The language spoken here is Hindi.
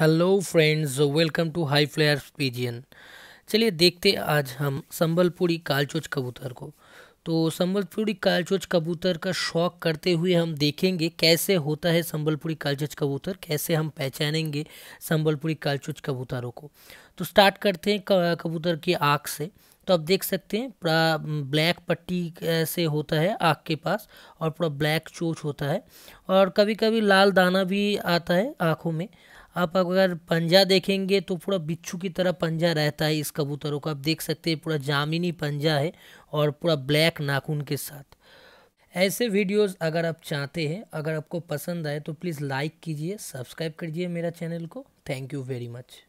hello friends welcome to high flyer pigeon चलिए देखते आज हम संबलपुरी कालचोच कबूतर को तो संबलपुरी कालचोच कबूतर का शौक करते हुए हम देखेंगे कैसे होता है संबलपुरी कालचोच कबूतर कैसे हम पहचानेंगे संबलपुरी कालचोच कबूतरों को तो स्टार्ट करते हैं कबूतर की आँख से तो आप देख सकते हैं पूरा ब्लैक पट्टी से होता है आँख के पास और पूरा ब्लैक चोच होता है और कभी कभी लाल दाना भी आता है आँखों में आप अगर पंजा देखेंगे तो पूरा बिच्छू की तरह पंजा रहता है इस कबूतरों का आप देख सकते हैं पूरा जामिनी पंजा है और पूरा ब्लैक नाखून के साथ ऐसे वीडियोस अगर आप चाहते हैं अगर आपको पसंद आए तो प्लीज़ लाइक कीजिए सब्सक्राइब कीजिए मेरा चैनल को थैंक यू वेरी मच